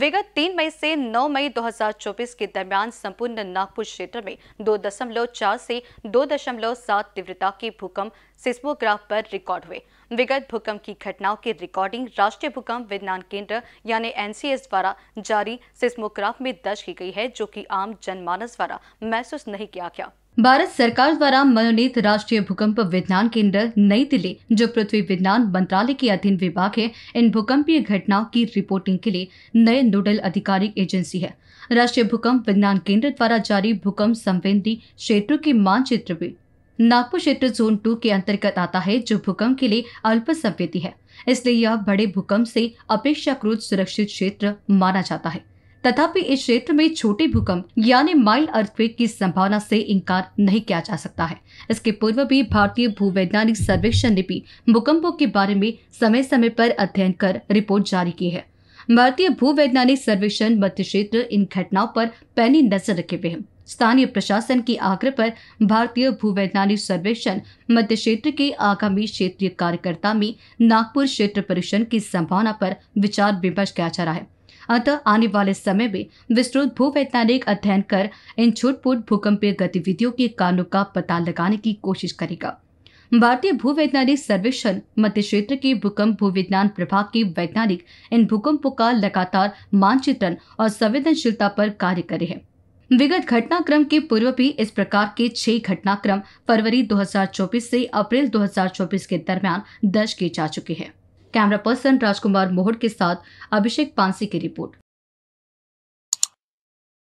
विगत तीन मई से नौ मई 2024 के दरमियान संपूर्ण नागपुर क्षेत्र में दो दशमलव चार से दो दशमलव सात तीव्रता के भूकंप सिस्मोग्राफ पर रिकॉर्ड हुए विगत भूकंप की घटनाओं की रिकॉर्डिंग राष्ट्रीय भूकंप विज्ञान केंद्र यानी एनसीएस द्वारा जारी सिस्मोग्राफ में दर्ज की गई है जो कि आम जनमानस द्वारा महसूस नहीं किया गया भारत सरकार द्वारा मनोनीत राष्ट्रीय भूकंप विज्ञान केंद्र नई दिल्ली जो पृथ्वी विज्ञान मंत्रालय के अधीन विभाग है इन भूकंपीय घटनाओं की रिपोर्टिंग के लिए नए नोडल अधिकारी एजेंसी है राष्ट्रीय भूकंप विज्ञान केंद्र द्वारा जारी भूकंप संवेदी क्षेत्रों के मानचित्र भी नागपुर क्षेत्र जोन टू के अंतर्गत आता है जो भूकंप के लिए अल्प संवेदी है इसलिए यह बड़े भूकंप से अपेक्षाकृत सुरक्षित क्षेत्र माना जाता है तथापि इस क्षेत्र में छोटे भूकंप यानी माइल अर्थवेक की संभावना से इनकार नहीं किया जा सकता है इसके पूर्व भी भारतीय भूवैज्ञानिक सर्वेक्षण ने भी भूकंपों के बारे में समय समय पर अध्ययन कर रिपोर्ट जारी की है भारतीय भूवैज्ञानिक सर्वेक्षण मध्य क्षेत्र इन घटनाओं पर पैनी नजर रखे हुए हैं स्थानीय प्रशासन के आग्रह पर भारतीय भूवैज्ञानिक सर्वेक्षण मध्य क्षेत्र के आगामी क्षेत्रीय कार्यकर्ता में नागपुर क्षेत्र परीक्षण की संभावना पर विचार विमर्श किया जा रहा है अतः आने वाले समय में विस्तृत भूवैज्ञानिक अध्ययन कर इन छुटपुट भूकंपीय गतिविधियों के कारणों का पता लगाने की कोशिश करेगा भारतीय भूवैज्ञानिक सर्वेक्षण मध्य क्षेत्र के भूकंप भूविज्ञान प्रभाग के वैज्ञानिक इन भूकंपों का लगातार मानचित्रण और संवेदनशीलता पर कार्य करे हैं विगत घटनाक्रम के पूर्व भी इस प्रकार के छह घटनाक्रम फरवरी 2024 से अप्रैल 2024 के दरमियान दर्ज किए जा चुके हैं कैमरा पर्सन राजकुमार मोहड़ के साथ अभिषेक पांसी की रिपोर्ट